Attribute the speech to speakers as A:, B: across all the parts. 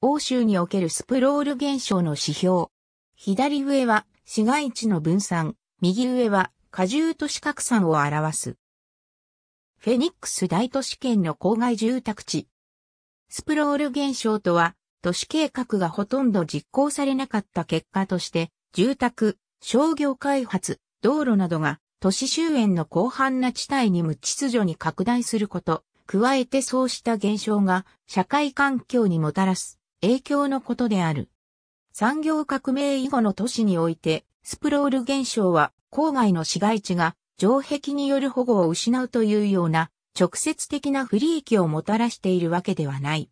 A: 欧州におけるスプロール現象の指標。左上は市街地の分散、右上は荷重都市拡散を表す。フェニックス大都市圏の郊外住宅地。スプロール現象とは、都市計画がほとんど実行されなかった結果として、住宅、商業開発、道路などが都市周辺の広範な地帯に無秩序に拡大すること、加えてそうした現象が社会環境にもたらす影響のことである。産業革命以後の都市において、スプロール現象は郊外の市街地が城壁による保護を失うというような直接的な不利益をもたらしているわけではない。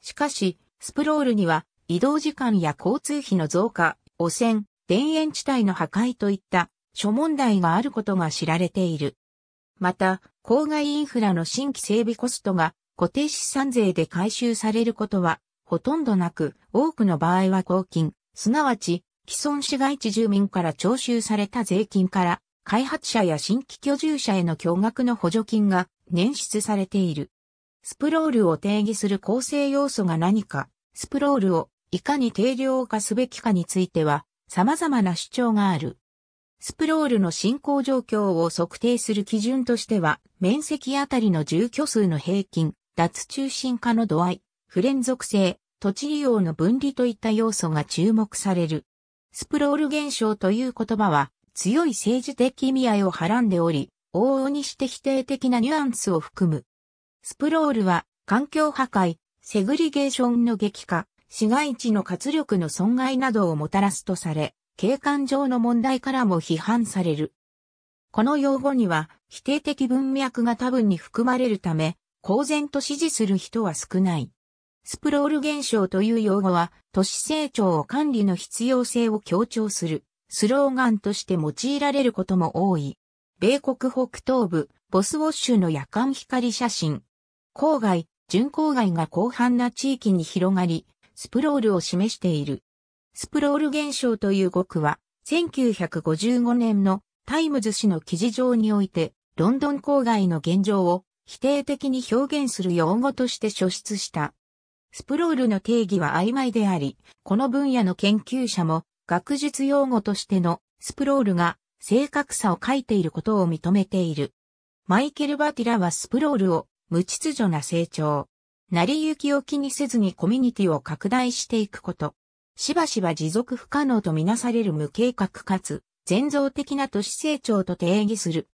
A: しかし、スプロールには移動時間や交通費の増加、汚染、田園地帯の破壊といった諸問題があることが知られている。また、郊外インフラの新規整備コストが固定資産税で回収されることはほとんどなく、多くの場合は公金、すなわち、既存市街地住民から徴収された税金から、開発者や新規居住者への驚額の補助金が捻出されている。スプロールを定義する構成要素が何か、スプロールをいかに定量化すべきかについては、様々な主張がある。スプロールの進行状況を測定する基準としては、面積あたりの住居数の平均、脱中心化の度合い、不連続性、土地利用の分離といった要素が注目される。スプロール現象という言葉は強い政治的意味合いをはらんでおり、往々にして否定的なニュアンスを含む。スプロールは環境破壊、セグリゲーションの激化、市街地の活力の損害などをもたらすとされ、景観上の問題からも批判される。この用語には否定的文脈が多分に含まれるため、公然と支持する人は少ない。スプロール現象という用語は、都市成長を管理の必要性を強調する、スローガンとして用いられることも多い。米国北東部、ボスウォッシュの夜間光写真。郊外、巡郊外が広範な地域に広がり、スプロールを示している。スプロール現象という語句は、1955年のタイムズ紙の記事上において、ロンドン郊外の現状を否定的に表現する用語として初出した。スプロールの定義は曖昧であり、この分野の研究者も学術用語としてのスプロールが正確さを書いていることを認めている。マイケル・バティラはスプロールを無秩序な成長、成り行きを気にせずにコミュニティを拡大していくこと、しばしば持続不可能とみなされる無計画かつ全像的な都市成長と定義する。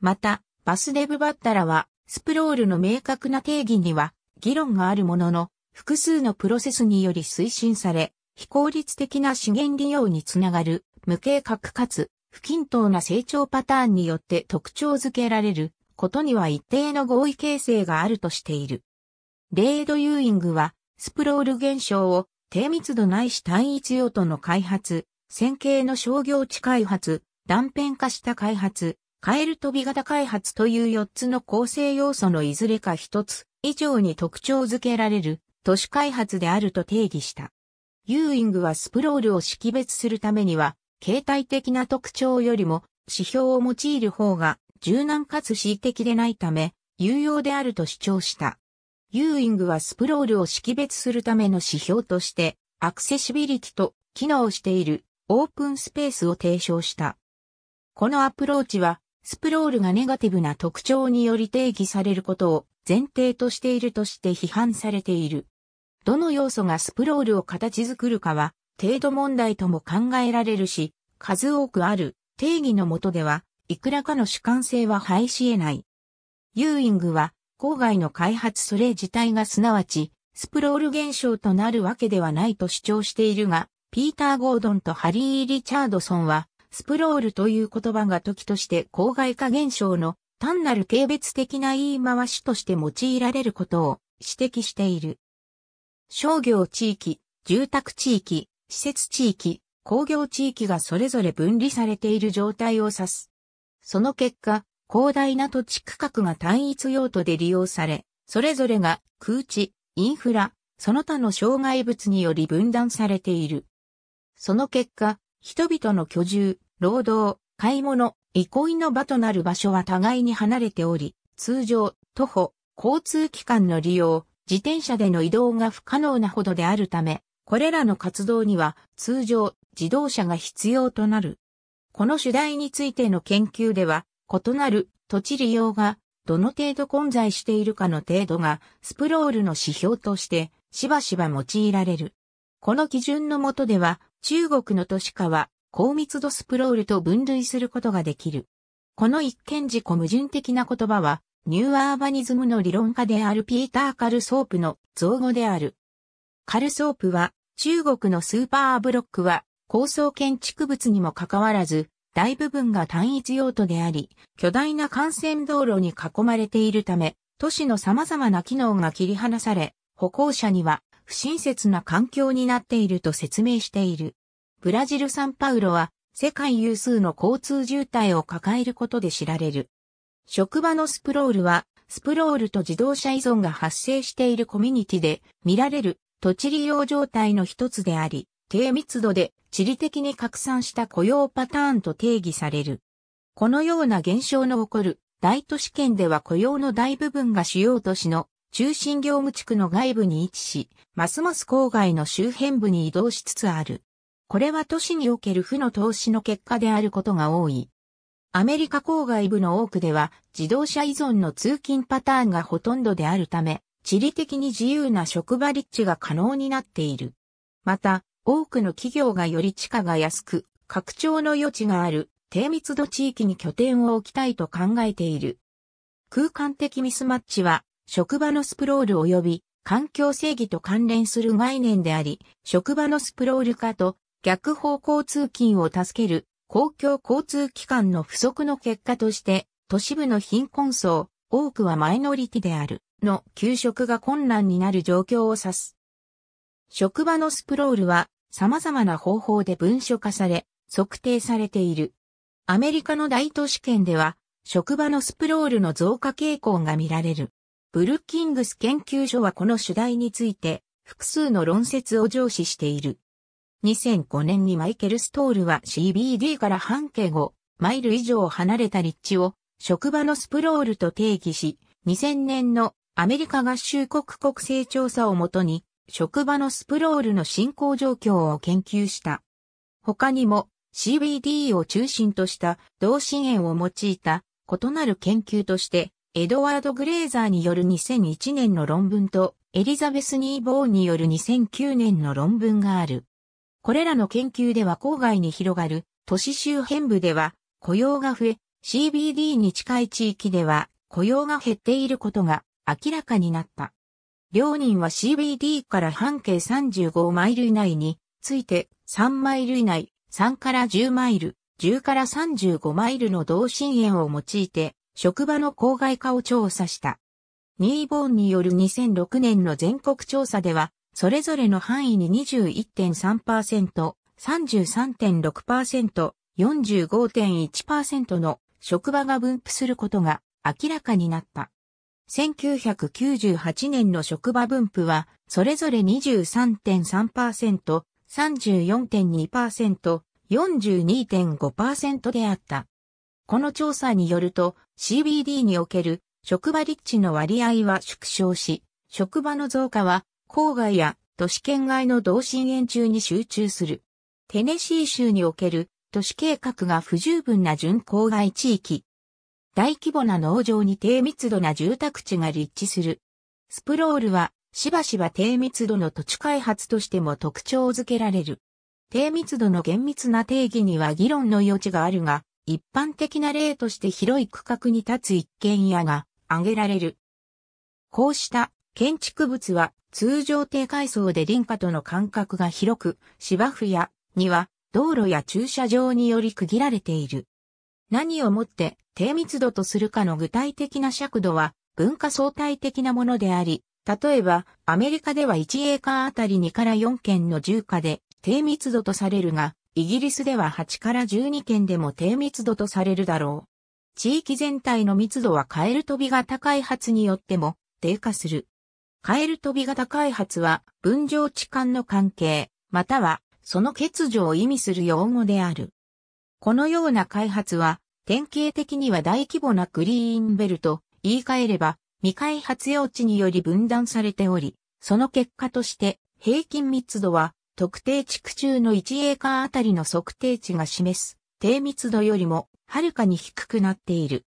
A: また、バスデブ・バッタラはスプロールの明確な定義には議論があるものの、複数のプロセスにより推進され、非効率的な資源利用につながる、無計画かつ、不均等な成長パターンによって特徴づけられることには一定の合意形成があるとしている。レード・ユーイングは、スプロール現象を低密度ないし単一用途の開発、線形の商業地開発、断片化した開発、カエル飛び型開発という4つの構成要素のいずれか1つ以上に特徴づけられる都市開発であると定義した。ユーイングはスプロールを識別するためには、形態的な特徴よりも指標を用いる方が柔軟かつ恣意的でないため、有用であると主張した。ユーイングはスプロールを識別するための指標として、アクセシビリティと機能しているオープンスペースを提唱した。このアプローチは、スプロールがネガティブな特徴により定義されることを前提としているとして批判されている。どの要素がスプロールを形作るかは、程度問題とも考えられるし、数多くある定義の下では、いくらかの主観性は廃し得ない。ユーイングは、郊外の開発それ自体がすなわち、スプロール現象となるわけではないと主張しているが、ピーター・ゴードンとハリー・リチャードソンは、スプロールという言葉が時として郊外化現象の単なる軽蔑的な言い回しとして用いられることを指摘している。商業地域、住宅地域、施設地域、工業地域がそれぞれ分離されている状態を指す。その結果、広大な土地区画が単一用途で利用され、それぞれが空地、インフラ、その他の障害物により分断されている。その結果、人々の居住、労働、買い物、憩いの場となる場所は互いに離れており、通常、徒歩、交通機関の利用、自転車での移動が不可能なほどであるため、これらの活動には通常自動車が必要となる。この主題についての研究では、異なる土地利用がどの程度混在しているかの程度がスプロールの指標としてしばしば用いられる。この基準のもとでは中国の都市化は高密度スプロールと分類することができる。この一見自己矛盾的な言葉は、ニューアーバニズムの理論家であるピーター・カルソープの造語である。カルソープは、中国のスーパーブロックは、高層建築物にもかかわらず、大部分が単一用途であり、巨大な幹線道路に囲まれているため、都市の様々な機能が切り離され、歩行者には不親切な環境になっていると説明している。ブラジル・サンパウロは世界有数の交通渋滞を抱えることで知られる。職場のスプロールは、スプロールと自動車依存が発生しているコミュニティで見られる土地利用状態の一つであり、低密度で地理的に拡散した雇用パターンと定義される。このような現象の起こる大都市圏では雇用の大部分が主要都市の中心業務地区の外部に位置し、ますます郊外の周辺部に移動しつつある。これは都市における負の投資の結果であることが多い。アメリカ郊外部の多くでは自動車依存の通勤パターンがほとんどであるため、地理的に自由な職場立地が可能になっている。また、多くの企業がより地価が安く、拡張の余地がある低密度地域に拠点を置きたいと考えている。空間的ミスマッチは、職場のスプロール及び環境正義と関連する概念であり、職場のスプロール化と逆方向通勤を助ける公共交通機関の不足の結果として、都市部の貧困層、多くはマイノリティである、の給食が困難になる状況を指す。職場のスプロールは様々な方法で文書化され、測定されている。アメリカの大都市圏では、職場のスプロールの増加傾向が見られる。ブルッキングス研究所はこの主題について、複数の論説を上司している。2005年にマイケル・ストールは CBD から半径5マイル以上離れた立地を職場のスプロールと定義し、2000年のアメリカ合衆国国勢調査をもとに、職場のスプロールの進行状況を研究した。他にも CBD を中心とした同心円を用いた異なる研究として、エドワード・グレーザーによる2001年の論文と、エリザベス・ニーボーによる2009年の論文がある。これらの研究では郊外に広がる都市周辺部では雇用が増え、CBD に近い地域では雇用が減っていることが明らかになった。両人は CBD から半径35マイル以内について3マイル以内、3から10マイル、10から35マイルの同心円を用いて職場の郊外化を調査した。ニーボーンによる2006年の全国調査ではそれぞれの範囲に21.3%、33.6%、45.1%の職場が分布することが明らかになった。1998年の職場分布は、それぞれ23.3%、34.2%、42.5%であった。この調査によると、CBD における職場立地の割合は縮小し、職場の増加は郊外や都市圏外の同心円中に集中する。テネシー州における都市計画が不十分な準郊外地域。大規模な農場に低密度な住宅地が立地する。スプロールはしばしば低密度の土地開発としても特徴づけられる。低密度の厳密な定義には議論の余地があるが、一般的な例として広い区画に立つ一軒家が挙げられる。こうした建築物は通常低階層で林家との間隔が広く、芝生や庭、道路や駐車場により区切られている。何をもって低密度とするかの具体的な尺度は文化相対的なものであり、例えばアメリカでは1エーカーあたり2から4件の住家で低密度とされるが、イギリスでは8から12件でも低密度とされるだろう。地域全体の密度はカエル飛びが高い発によっても低下する。カエル飛び型開発は、分譲置換の関係、または、その欠如を意味する用語である。このような開発は、典型的には大規模なグリーンベルト、言い換えれば、未開発用地により分断されており、その結果として、平均密度は、特定地区中の1エーカーあたりの測定値が示す、低密度よりも、はるかに低くなっている。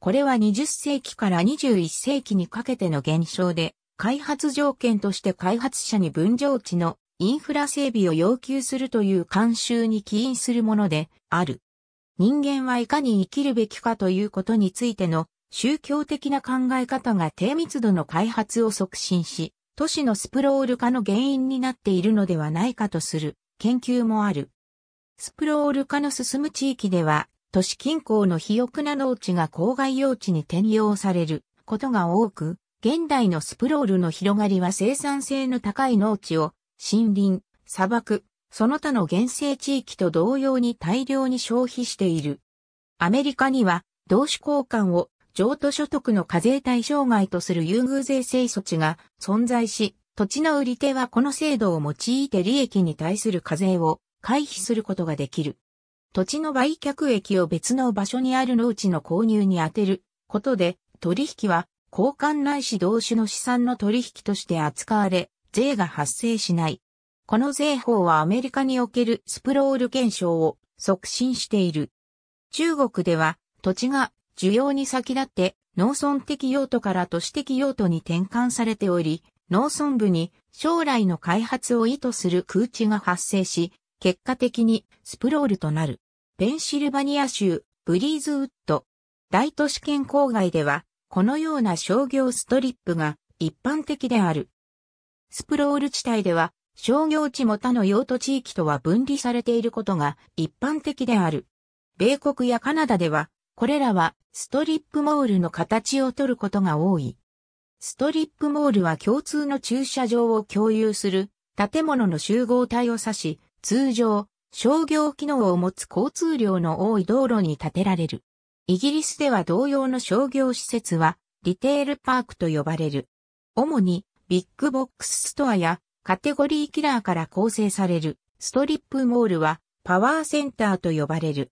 A: これは20世紀から21世紀にかけての現象で、開発条件として開発者に分譲地のインフラ整備を要求するという慣習に起因するものである。人間はいかに生きるべきかということについての宗教的な考え方が低密度の開発を促進し、都市のスプロール化の原因になっているのではないかとする研究もある。スプロール化の進む地域では、都市近郊の肥沃な農地が郊外用地に転用されることが多く、現代のスプロールの広がりは生産性の高い農地を森林、砂漠、その他の原生地域と同様に大量に消費している。アメリカには同種交換を譲渡所得の課税対象外とする優遇税制措置が存在し、土地の売り手はこの制度を用いて利益に対する課税を回避することができる。土地の売却益を別の場所にある農地の購入に充てることで取引は交換ないし同種の資産の取引として扱われ、税が発生しない。この税法はアメリカにおけるスプロール現象を促進している。中国では土地が需要に先立って農村的用途から都市的用途に転換されており、農村部に将来の開発を意図する空地が発生し、結果的にスプロールとなる。ペンシルバニア州ブリーズウッド。大都市圏郊外ではこのような商業ストリップが一般的である。スプロール地帯では商業地も他の用途地域とは分離されていることが一般的である。米国やカナダではこれらはストリップモールの形をとることが多い。ストリップモールは共通の駐車場を共有する建物の集合体を指し、通常商業機能を持つ交通量の多い道路に建てられる。イギリスでは同様の商業施設は、リテールパークと呼ばれる。主に、ビッグボックスストアや、カテゴリーキラーから構成される、ストリップモールは、パワーセンターと呼ばれる。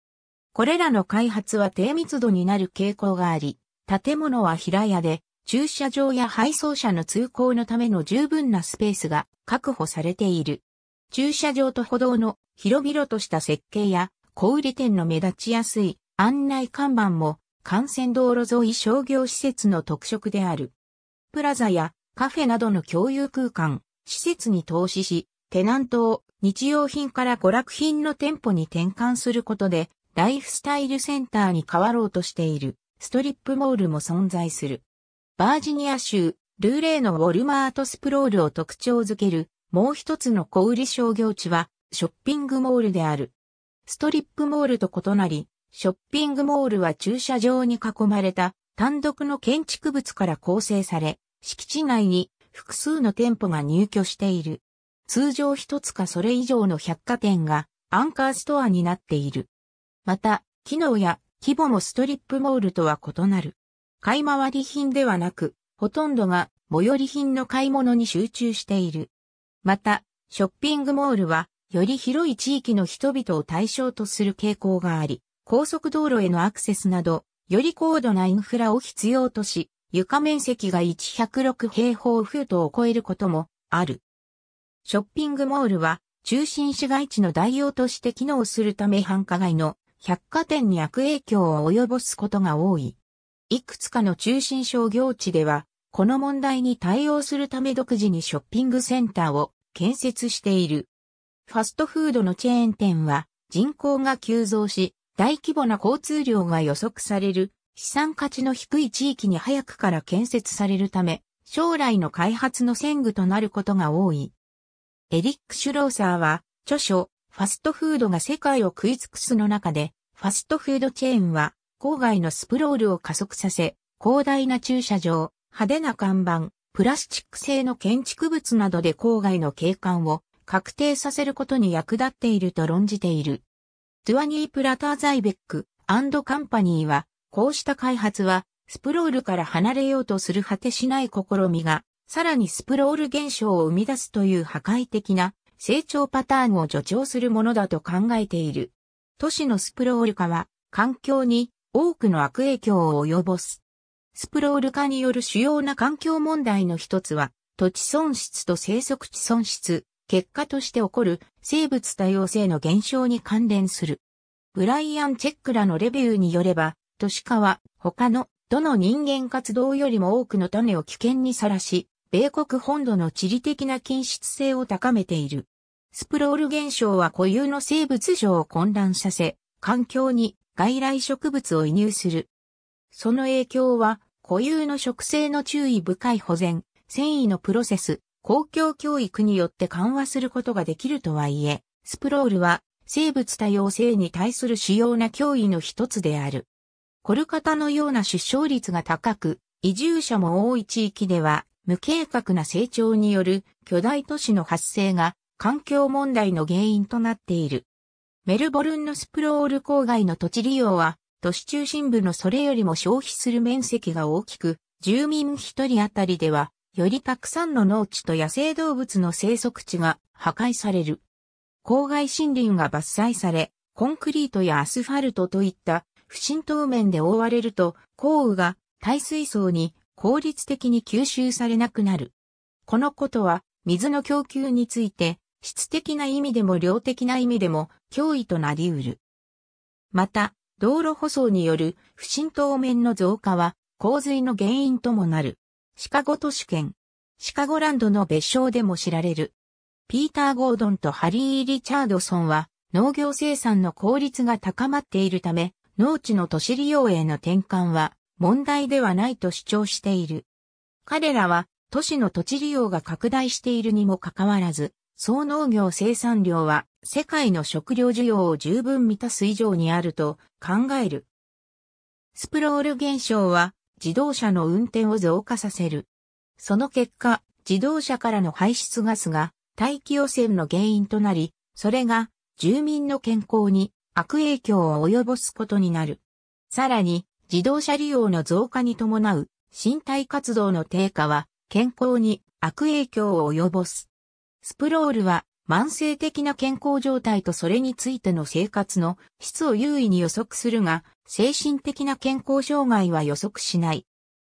A: これらの開発は低密度になる傾向があり、建物は平屋で、駐車場や配送車の通行のための十分なスペースが確保されている。駐車場と歩道の広々とした設計や小売店の目立ちやすい案内看板も幹線道路沿い商業施設の特色である。プラザやカフェなどの共有空間、施設に投資し、テナントを日用品から娯楽品の店舗に転換することで、ライフスタイルセンターに変わろうとしているストリップモールも存在する。バージニア州、ルーレーのウォルマートスプロールを特徴づけるもう一つの小売商業地はショッピングモールである。ストリップモールと異なり、ショッピングモールは駐車場に囲まれた単独の建築物から構成され、敷地内に複数の店舗が入居している。通常一つかそれ以上の百貨店がアンカーストアになっている。また、機能や規模もストリップモールとは異なる。買い回り品ではなく、ほとんどが最寄り品の買い物に集中している。また、ショッピングモールは、より広い地域の人々を対象とする傾向があり、高速道路へのアクセスなど、より高度なインフラを必要とし、床面積が106平方フートを超えることもある。ショッピングモールは中心市街地の代用として機能するため繁華街の百貨店に悪影響を及ぼすことが多い。いくつかの中心商業地では、この問題に対応するため独自にショッピングセンターを建設している。ファストフードのチェーン店は人口が急増し、大規模な交通量が予測される資産価値の低い地域に早くから建設されるため、将来の開発の戦具となることが多い。エリック・シュローサーは、著書、ファストフードが世界を食い尽くすの中で、ファストフードチェーンは、郊外のスプロールを加速させ、広大な駐車場、派手な看板、プラスチック製の建築物などで郊外の景観を確定させることに役立っていると論じている。トゥアニー・プラターザイベックカンパニーは、こうした開発は、スプロールから離れようとする果てしない試みが、さらにスプロール現象を生み出すという破壊的な成長パターンを助長するものだと考えている。都市のスプロール化は、環境に多くの悪影響を及ぼす。スプロール化による主要な環境問題の一つは、土地損失と生息地損失、結果として起こる生物多様性の減少に関連する。ブライアン・チェックらのレビューによれば、都市化は他のどの人間活動よりも多くの種を危険にさらし、米国本土の地理的な均質性を高めている。スプロール現象は固有の生物上を混乱させ、環境に外来植物を移入する。その影響は固有の植生の注意深い保全、繊維のプロセス、公共教育によって緩和することができるとはいえ、スプロールは生物多様性に対する主要な脅威の一つである。コルカタのような出生率が高く、移住者も多い地域では、無計画な成長による巨大都市の発生が環境問題の原因となっている。メルボルンのスプロール郊外の土地利用は、都市中心部のそれよりも消費する面積が大きく、住民一人当たりではよりたくさんの農地と野生動物の生息地が破壊される。郊外森林が伐採され、コンクリートやアスファルトといった不浸透面で覆われると、降雨が耐水層に効率的に吸収されなくなる。このことは、水の供給について、質的な意味でも量的な意味でも脅威となり得る。また、道路舗装による不浸透面の増加は洪水の原因ともなる。シカゴ都市圏、シカゴランドの別称でも知られる。ピーター・ゴードンとハリー・リチャードソンは農業生産の効率が高まっているため、農地の都市利用への転換は問題ではないと主張している。彼らは都市の土地利用が拡大しているにもかかわらず、総農業生産量は世界の食料需要を十分満たす以上にあると考える。スプロール現象は自動車の運転を増加させる。その結果、自動車からの排出ガスが大気汚染の原因となり、それが住民の健康に悪影響を及ぼすことになる。さらに、自動車利用の増加に伴う身体活動の低下は健康に悪影響を及ぼす。スプロールは慢性的な健康状態とそれについての生活の質を優位に予測するが、精神的な健康障害は予測しない。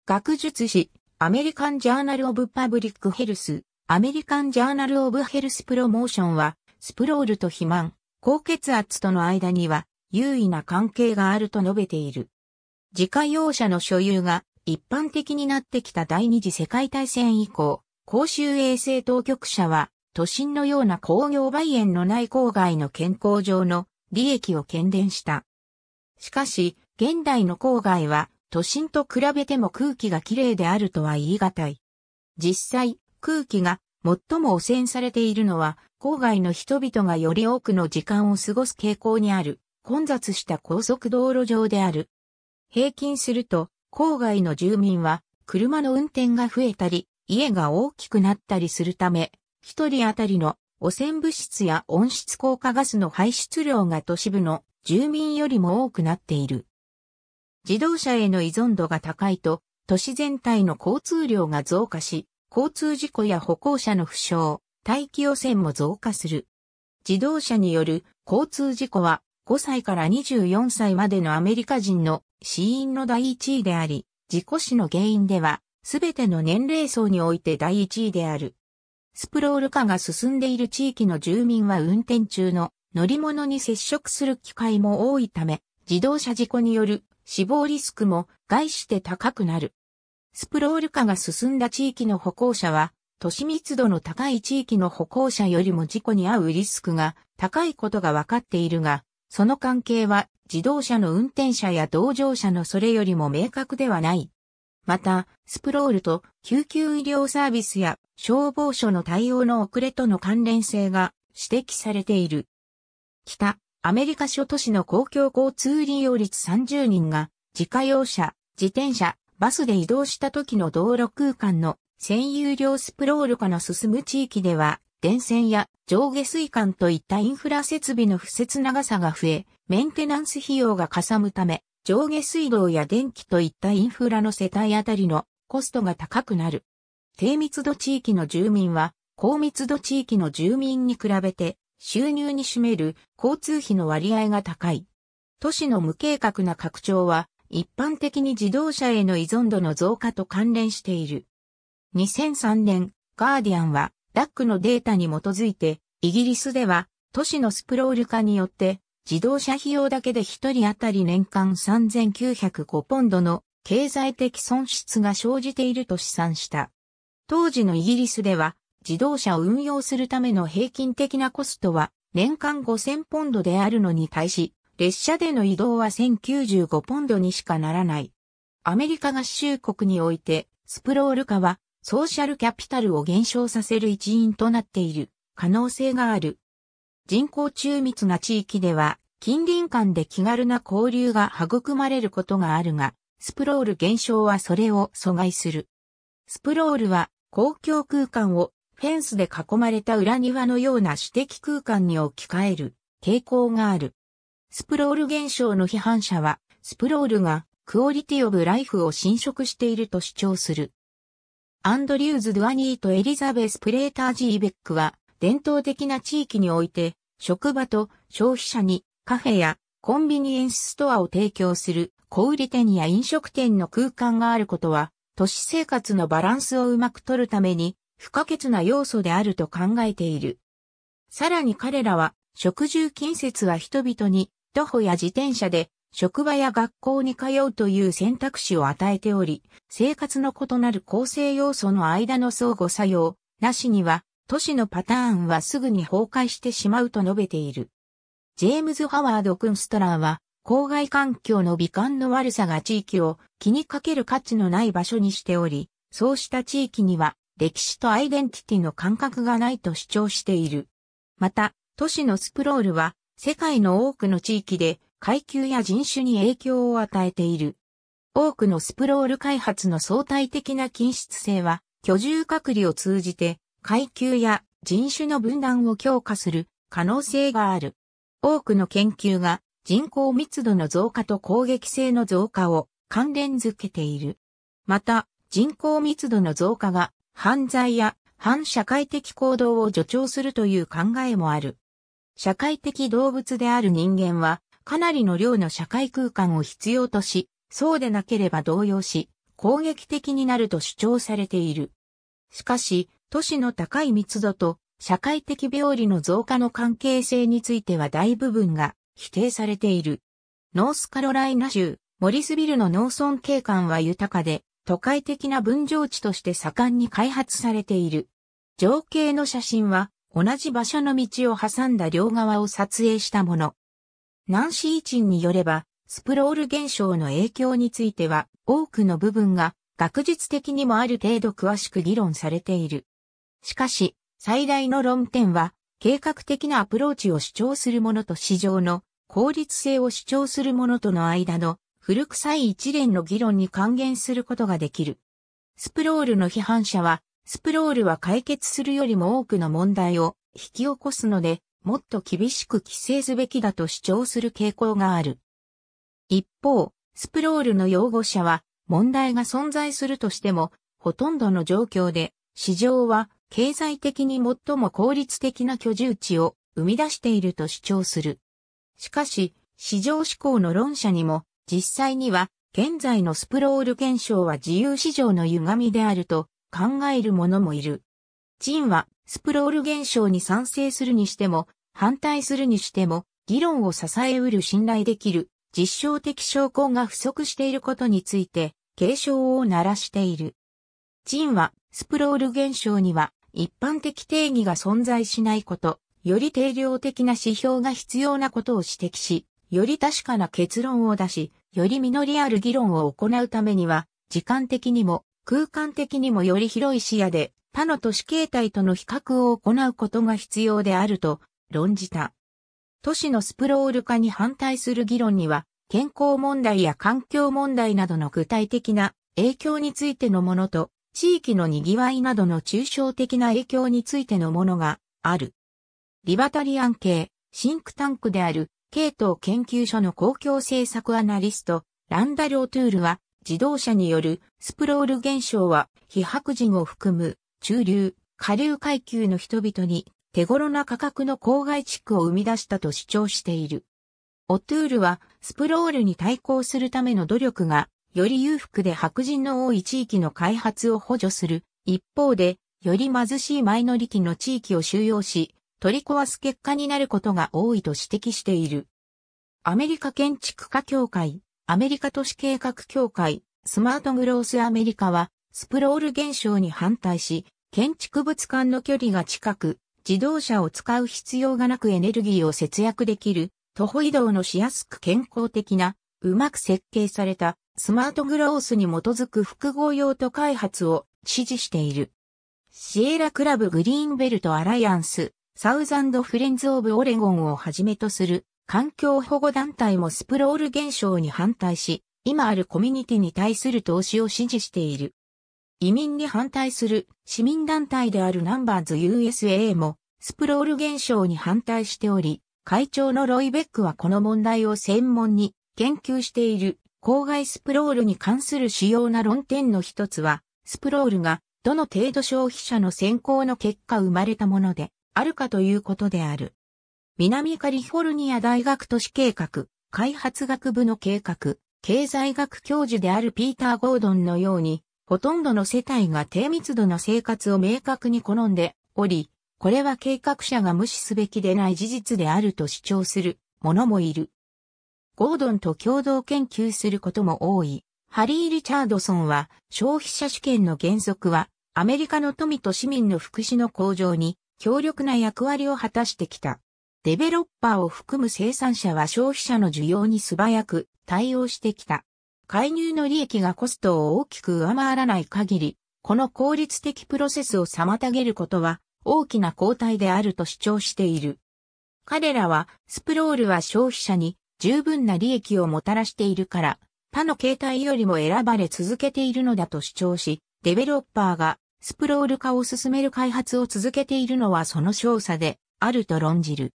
A: 学術誌、アメリカン・ジャーナル・オブ・パブリック・ヘルス、アメリカン・ジャーナル・オブ・ヘルス・プロモーションは、スプロールと肥満、高血圧との間には、優位な関係があると述べている。自家用車の所有が一般的になってきた第二次世界大戦以降、公衆衛生当局者は都心のような工業梅園のない郊外の健康上の利益を懸念した。しかし、現代の郊外は都心と比べても空気がきれいであるとは言い難い。実際、空気が最も汚染されているのは、郊外の人々がより多くの時間を過ごす傾向にある、混雑した高速道路上である。平均すると、郊外の住民は、車の運転が増えたり、家が大きくなったりするため、一人当たりの汚染物質や温室効果ガスの排出量が都市部の住民よりも多くなっている。自動車への依存度が高いと、都市全体の交通量が増加し、交通事故や歩行者の負傷、大気汚染も増加する。自動車による交通事故は5歳から24歳までのアメリカ人の死因の第一位であり、事故死の原因では、すべての年齢層において第一位である。スプロール化が進んでいる地域の住民は運転中の乗り物に接触する機会も多いため、自動車事故による死亡リスクも概して高くなる。スプロール化が進んだ地域の歩行者は、都市密度の高い地域の歩行者よりも事故に遭うリスクが高いことが分かっているが、その関係は自動車の運転者や同乗者のそれよりも明確ではない。また、スプロールと救急医療サービスや消防署の対応の遅れとの関連性が指摘されている。北、アメリカ諸都市の公共交通利用率30人が自家用車、自転車、バスで移動した時の道路空間の占有量スプロール化の進む地域では電線や上下水管といったインフラ設備の不設長さが増え、メンテナンス費用がかさむため、上下水道や電気といったインフラの世帯あたりのコストが高くなる。低密度地域の住民は、高密度地域の住民に比べて、収入に占める交通費の割合が高い。都市の無計画な拡張は、一般的に自動車への依存度の増加と関連している。2003年、ガーディアンは、ダックのデータに基づいて、イギリスでは、都市のスプロール化によって、自動車費用だけで1人当たり年間3905ポンドの経済的損失が生じていると試算した。当時のイギリスでは自動車を運用するための平均的なコストは年間5000ポンドであるのに対し、列車での移動は1095ポンドにしかならない。アメリカ合衆国において、スプロール化はソーシャルキャピタルを減少させる一因となっている可能性がある。人口中密な地域では、近隣間で気軽な交流が育まれることがあるが、スプロール現象はそれを阻害する。スプロールは公共空間をフェンスで囲まれた裏庭のような私的空間に置き換える傾向がある。スプロール現象の批判者は、スプロールがクオリティオブライフを侵食していると主張する。アンドリューズ・ドゥアニーとエリザベス・プレーター・ジーベックは、伝統的な地域において、職場と消費者にカフェやコンビニエンスストアを提供する小売店や飲食店の空間があることは、都市生活のバランスをうまく取るために不可欠な要素であると考えている。さらに彼らは、食住近接は人々に徒歩や自転車で職場や学校に通うという選択肢を与えており、生活の異なる構成要素の間の相互作用なしには都市のパターンはすぐに崩壊してしまうと述べている。ジェームズ・ハワード・クンストラーは、郊外環境の美観の悪さが地域を気にかける価値のない場所にしており、そうした地域には歴史とアイデンティティの感覚がないと主張している。また、都市のスプロールは世界の多くの地域で階級や人種に影響を与えている。多くのスプロール開発の相対的な均質性は居住隔離を通じて階級や人種の分断を強化する可能性がある。多くの研究が人口密度の増加と攻撃性の増加を関連づけている。また、人口密度の増加が犯罪や反社会的行動を助長するという考えもある。社会的動物である人間はかなりの量の社会空間を必要とし、そうでなければ動揺し、攻撃的になると主張されている。しかし、都市の高い密度と社会的病理の増加の関係性については大部分が否定されている。ノースカロライナ州、モリスビルの農村景観は豊かで、都会的な分譲地として盛んに開発されている。情景の写真は、同じ場所の道を挟んだ両側を撮影したもの。ナンシー・チンによれば、スプロール現象の影響については、多くの部分が学術的にもある程度詳しく議論されている。しかし、最大の論点は、計画的なアプローチを主張する者と市場の効率性を主張する者との間の古臭い一連の議論に還元することができる。スプロールの批判者は、スプロールは解決するよりも多くの問題を引き起こすので、もっと厳しく規制すべきだと主張する傾向がある。一方、スプロールの擁護者は、問題が存在するとしても、ほとんどの状況で、市場は経済的に最も効率的な居住地を生み出していると主張する。しかし、市場志向の論者にも、実際には、現在のスプロール現象は自由市場の歪みであると考える者もいる。チンは、スプロール現象に賛成するにしても、反対するにしても、議論を支え得る信頼できる実証的証拠が不足していることについて警鐘を鳴らしている。チンはスプロール現象には一般的定義が存在しないこと、より定量的な指標が必要なことを指摘し、より確かな結論を出し、より実りある議論を行うためには、時間的にも空間的にもより広い視野で他の都市形態との比較を行うことが必要であると論じた。都市のスプロール化に反対する議論には、健康問題や環境問題などの具体的な影響についてのものと、地域の賑わいなどの抽象的な影響についてのものがある。リバタリアン系、シンクタンクである、系統研究所の公共政策アナリスト、ランダル・オトゥールは、自動車によるスプロール現象は、非白人を含む中流、下流階級の人々に手頃な価格の郊外地区を生み出したと主張している。オトゥールは、スプロールに対抗するための努力がより裕福で白人の多い地域の開発を補助する、一方で、より貧しいマイノリティの地域を収容し、取り壊す結果になることが多いと指摘している。アメリカ建築家協会、アメリカ都市計画協会、スマートグロースアメリカは、スプロール現象に反対し、建築物間の距離が近く、自動車を使う必要がなくエネルギーを節約できる、徒歩移動のしやすく健康的な、うまく設計されたスマートグロースに基づく複合用途開発を支持している。シエラクラブグリーンベルトアライアンス、サウザンドフレンズオブオレゴンをはじめとする環境保護団体もスプロール現象に反対し、今あるコミュニティに対する投資を支持している。移民に反対する市民団体であるナンバーズ USA もスプロール現象に反対しており、会長のロイベックはこの問題を専門に研究している公外スプロールに関する主要な論点の一つは、スプロールがどの程度消費者の選考の結果生まれたものであるかということである。南カリフォルニア大学都市計画、開発学部の計画、経済学教授であるピーター・ゴードンのように、ほとんどの世帯が低密度な生活を明確に好んでおり、これは計画者が無視すべきでない事実であると主張する者もいる。ゴードンと共同研究することも多い。ハリー・リチャードソンは、消費者主権の原則は、アメリカの富と市民の福祉の向上に強力な役割を果たしてきた。デベロッパーを含む生産者は消費者の需要に素早く対応してきた。介入の利益がコストを大きく上回らない限り、この効率的プロセスを妨げることは大きな後退であると主張している。彼らは、スプロールは消費者に十分な利益をもたらしているから、他の形態よりも選ばれ続けているのだと主張し、デベロッパーがスプロール化を進める開発を続けているのはその少佐であると論じる。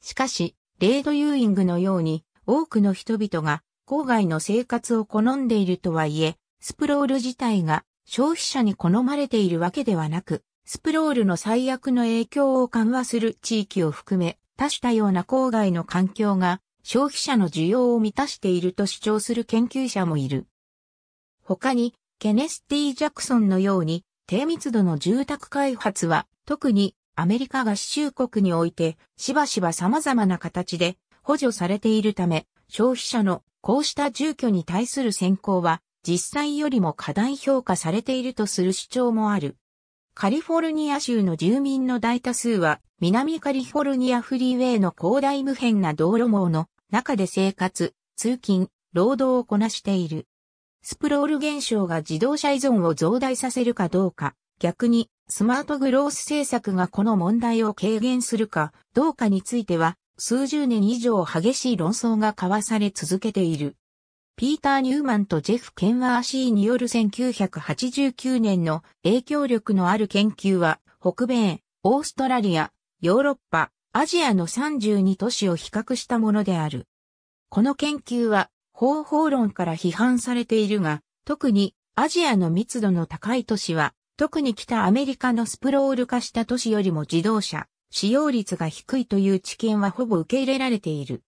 A: しかし、レード・ユーイングのように多くの人々が郊外の生活を好んでいるとはいえ、スプロール自体が消費者に好まれているわけではなく、スプロールの最悪の影響を緩和する地域を含め、多種多様な郊外の環境が消費者の需要を満たしていると主張する研究者もいる。他に、ケネスティ・ジャクソンのように、低密度の住宅開発は、特にアメリカ合衆国において、しばしば様々な形で補助されているため、消費者のこうした住居に対する選考は、実際よりも過大評価されているとする主張もある。カリフォルニア州の住民の大多数は、南カリフォルニアフリーウェイの広大無辺な道路網の中で生活、通勤、労働をこなしている。スプロール現象が自動車依存を増大させるかどうか、逆にスマートグロース政策がこの問題を軽減するかどうかについては、数十年以上激しい論争が交わされ続けている。ピーター・ニューマンとジェフ・ケンワーシーによる1989年の影響力のある研究は、北米、オーストラリア、ヨーロッパ、アジアの32都市を比較したものである。この研究は方法論から批判されているが、特にアジアの密度の高い都市は、特に北アメリカのスプロール化した都市よりも自動車、使用率が低いという知見はほぼ受け入れられている。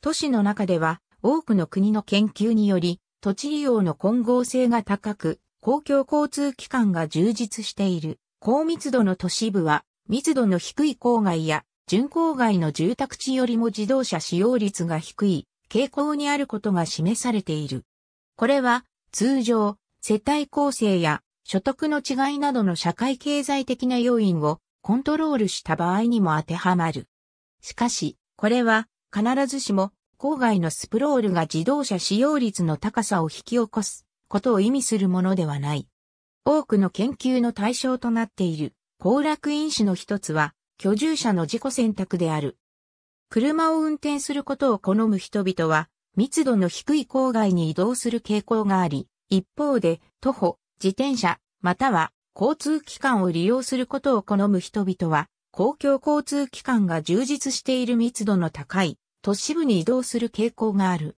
A: 都市の中では、多くの国の研究により、土地利用の混合性が高く、公共交通機関が充実している、高密度の都市部は、密度の低い郊外や巡郊外の住宅地よりも自動車使用率が低い傾向にあることが示されている。これは通常世帯構成や所得の違いなどの社会経済的な要因をコントロールした場合にも当てはまる。しかし、これは必ずしも郊外のスプロールが自動車使用率の高さを引き起こすことを意味するものではない。多くの研究の対象となっている行楽因子の一つは、居住者の自己選択である。車を運転することを好む人々は、密度の低い郊外に移動する傾向があり、一方で、徒歩、自転車、または交通機関を利用することを好む人々は、公共交通機関が充実している密度の高い都市部に移動する傾向がある。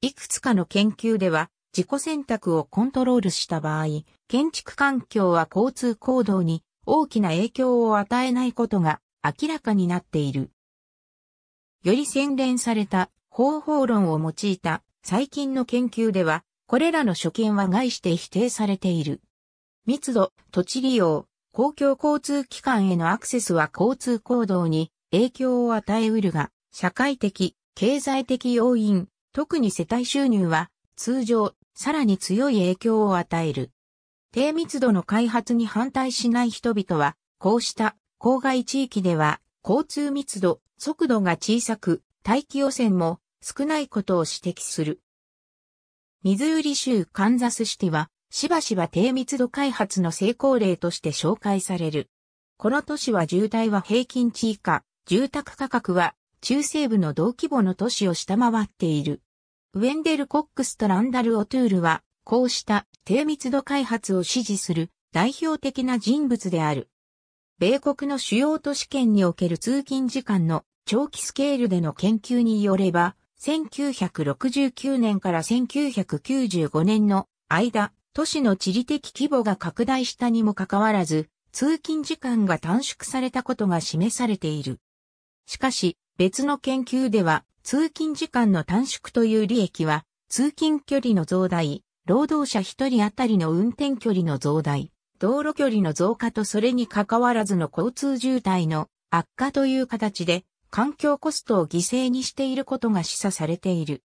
A: いくつかの研究では、自己選択をコントロールした場合、建築環境は交通行動に大きな影響を与えないことが明らかになっている。より洗練された方法論を用いた最近の研究では、これらの所見は概して否定されている。密度、土地利用、公共交通機関へのアクセスは交通行動に影響を与えうるが、社会的、経済的要因、特に世帯収入は通常、さらに強い影響を与える。低密度の開発に反対しない人々は、こうした郊外地域では交通密度、速度が小さく、大気汚染も少ないことを指摘する。ミズーリ州カンザスシティは、しばしば低密度開発の成功例として紹介される。この都市は渋滞は平均値以下、住宅価格は中西部の同規模の都市を下回っている。ウェンデル・コックスとランダル・オトゥールは、こうした低密度開発を支持する代表的な人物である。米国の主要都市圏における通勤時間の長期スケールでの研究によれば、1969年から1995年の間、都市の地理的規模が拡大したにもかかわらず、通勤時間が短縮されたことが示されている。しかし、別の研究では、通勤時間の短縮という利益は、通勤距離の増大、労働者一人当たりの運転距離の増大、道路距離の増加とそれに関わらずの交通渋滞の悪化という形で、環境コストを犠牲にしていることが示唆されている。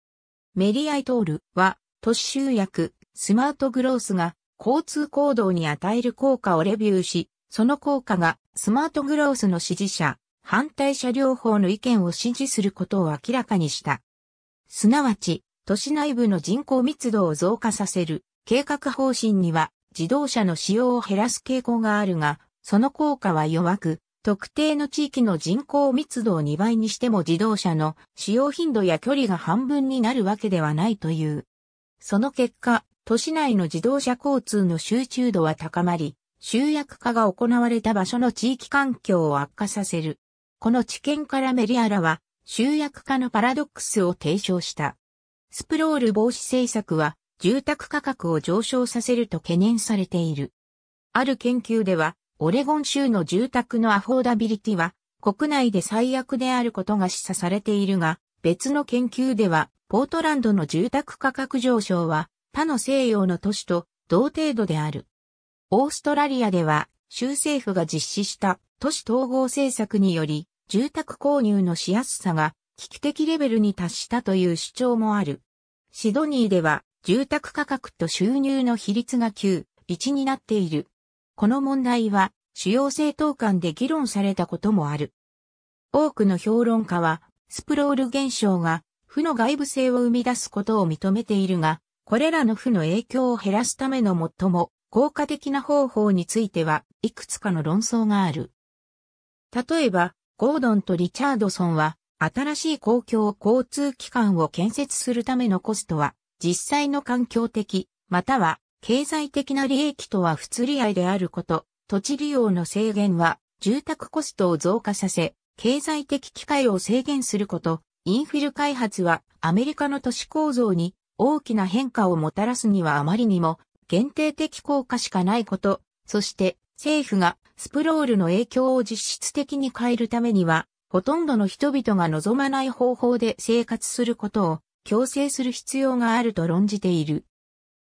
A: メリアイトールは、都市集約、スマートグロースが交通行動に与える効果をレビューし、その効果がスマートグロースの支持者、反対者両方の意見を支持することを明らかにした。すなわち、都市内部の人口密度を増加させる計画方針には自動車の使用を減らす傾向があるが、その効果は弱く、特定の地域の人口密度を2倍にしても自動車の使用頻度や距離が半分になるわけではないという。その結果、都市内の自動車交通の集中度は高まり、集約化が行われた場所の地域環境を悪化させる。この知見からメリアラは集約化のパラドックスを提唱した。スプロール防止政策は住宅価格を上昇させると懸念されている。ある研究では、オレゴン州の住宅のアフォーダビリティは国内で最悪であることが示唆されているが、別の研究では、ポートランドの住宅価格上昇は他の西洋の都市と同程度である。オーストラリアでは、州政府が実施した都市統合政策により、住宅購入のしやすさが危機的レベルに達したという主張もある。シドニーでは住宅価格と収入の比率が9、1になっている。この問題は主要政党間で議論されたこともある。多くの評論家はスプロール現象が負の外部性を生み出すことを認めているが、これらの負の影響を減らすための最も効果的な方法についてはいくつかの論争がある。例えば、ゴードンとリチャードソンは新しい公共交通機関を建設するためのコストは、実際の環境的、または経済的な利益とは不釣り合いであること、土地利用の制限は、住宅コストを増加させ、経済的機会を制限すること、インフィル開発はアメリカの都市構造に大きな変化をもたらすにはあまりにも限定的効果しかないこと、そして政府がスプロールの影響を実質的に変えるためにはほとんどの人々が望まない方法で生活することを強制する必要があると論じている。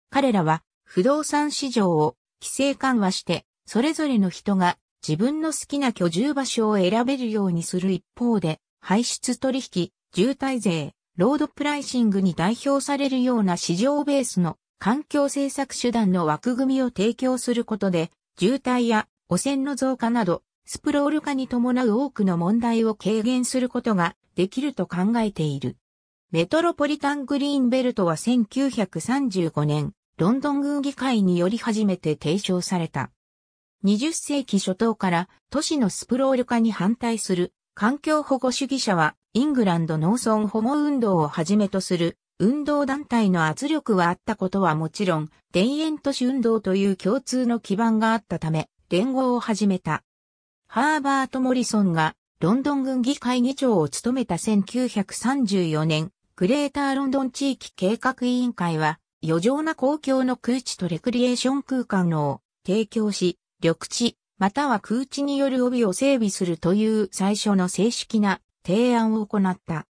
A: 彼らは不動産市場を規制緩和して、それぞれの人が自分の好きな居住場所を選べるようにする一方で、排出取引、渋滞税、ロードプライシングに代表されるような市場ベースの環境政策手段の枠組みを提供することで、渋滞や汚染の増加などスプロール化に伴う多くの問題を軽減することができると考えている。メトロポリタングリーンベルトは1935年、ロンドン軍議会により初めて提唱された。20世紀初頭から都市のスプロール化に反対する環境保護主義者はイングランド農村保護運動をはじめとする運動団体の圧力はあったことはもちろん田園都市運動という共通の基盤があったため連合を始めた。ハーバート・モリソンがロンドン軍議会議長を務めた1934年、グレーターロンドン地域計画委員会は、余剰な公共の空地とレクリエーション空間を提供し、緑地、または空地による帯を整備するという最初の正式な提案を行った。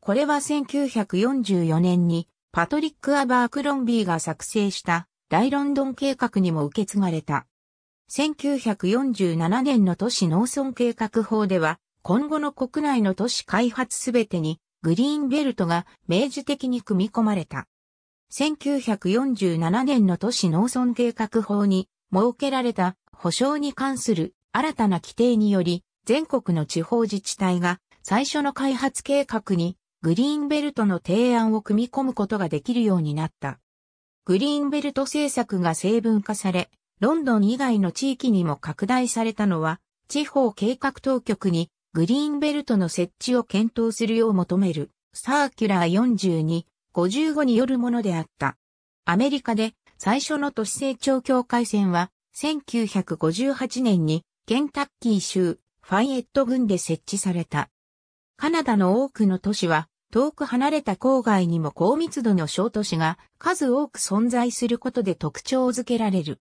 A: これは1944年にパトリック・アバークロンビーが作成した大ロンドン計画にも受け継がれた。1947年の都市農村計画法では、今後の国内の都市開発すべてにグリーンベルトが明示的に組み込まれた。1947年の都市農村計画法に設けられた保障に関する新たな規定により、全国の地方自治体が最初の開発計画にグリーンベルトの提案を組み込むことができるようになった。グリーンベルト政策が成分化され、ロンドン以外の地域にも拡大されたのは、地方計画当局にグリーンベルトの設置を検討するよう求めるサーキュラー42、55によるものであった。アメリカで最初の都市成長境界線は1958年にケンタッキー州ファイエット郡で設置された。カナダの多くの都市は遠く離れた郊外にも高密度の小都市が数多く存在することで特徴づけられる。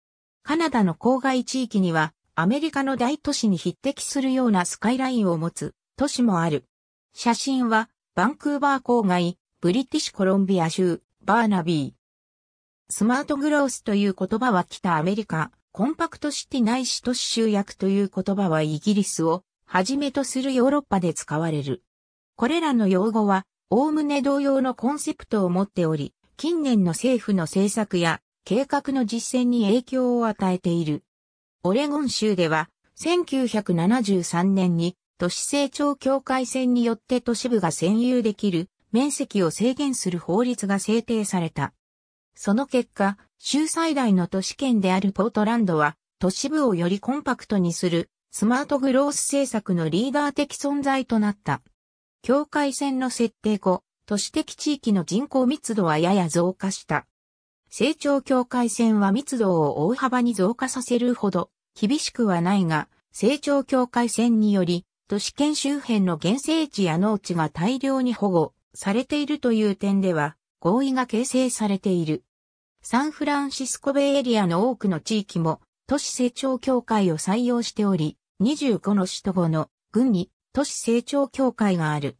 A: カナダの郊外地域には、アメリカの大都市に匹敵するようなスカイラインを持つ都市もある。写真は、バンクーバー郊外、ブリティッシュコロンビア州、バーナビー。スマートグロースという言葉は北アメリカ、コンパクトシティないし都市集約という言葉はイギリスをはじめとするヨーロッパで使われる。これらの用語は、おおむね同様のコンセプトを持っており、近年の政府の政策や計画の実践に影響を与えている。オレゴン州では、1973年に都市成長境界線によって都市部が占有できる面積を制限する法律が制定された。その結果、州最大の都市圏であるポートランドは、都市部をよりコンパクトにするスマートグロース政策のリーダー的存在となった。境界線の設定後、都市的地域の人口密度はやや増加した。成長境界線は密度を大幅に増加させるほど厳しくはないが、成長境界線により、都市圏周辺の原生地や農地が大量に保護されているという点では、合意が形成されている。サンフランシスコベイエリアの多くの地域も、都市成長協会を採用しており、25の首都後の郡に都市成長協会がある。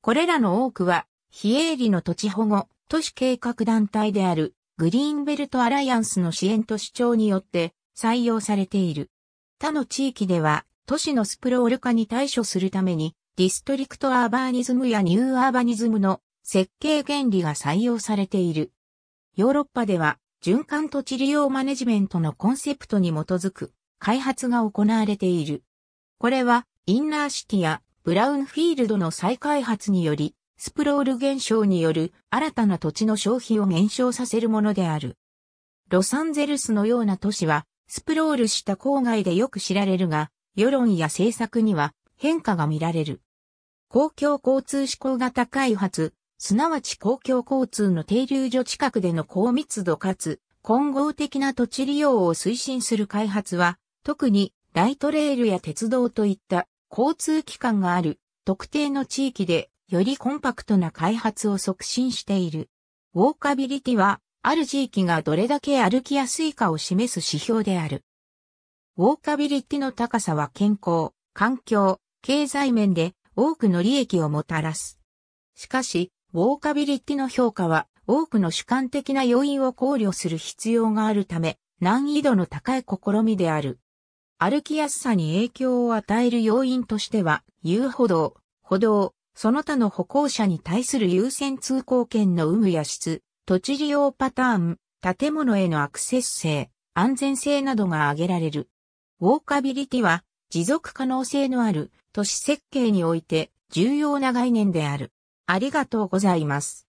A: これらの多くは、非営利の土地保護、都市計画団体であるグリーンベルトアライアンスの支援と主張によって採用されている。他の地域では都市のスプロール化に対処するためにディストリクトアーバーニズムやニューアーバニズムの設計原理が採用されている。ヨーロッパでは循環土地利用マネジメントのコンセプトに基づく開発が行われている。これはインナーシティやブラウンフィールドの再開発によりスプロール現象による新たな土地の消費を減少させるものである。ロサンゼルスのような都市は、スプロールした郊外でよく知られるが、世論や政策には変化が見られる。公共交通志向型開発、すなわち公共交通の停留所近くでの高密度かつ混合的な土地利用を推進する開発は、特にライトレールや鉄道といった交通機関がある特定の地域でよりコンパクトな開発を促進している。ウォーカビリティは、ある地域がどれだけ歩きやすいかを示す指標である。ウォーカビリティの高さは健康、環境、経済面で多くの利益をもたらす。しかし、ウォーカビリティの評価は多くの主観的な要因を考慮する必要があるため、難易度の高い試みである。歩きやすさに影響を与える要因としては、遊歩道、歩道、その他の歩行者に対する優先通行権の有無や質、土地利用パターン、建物へのアクセス性、安全性などが挙げられる。ウォーカビリティは持続可能性のある都市設計において重要な概念である。ありがとうございます。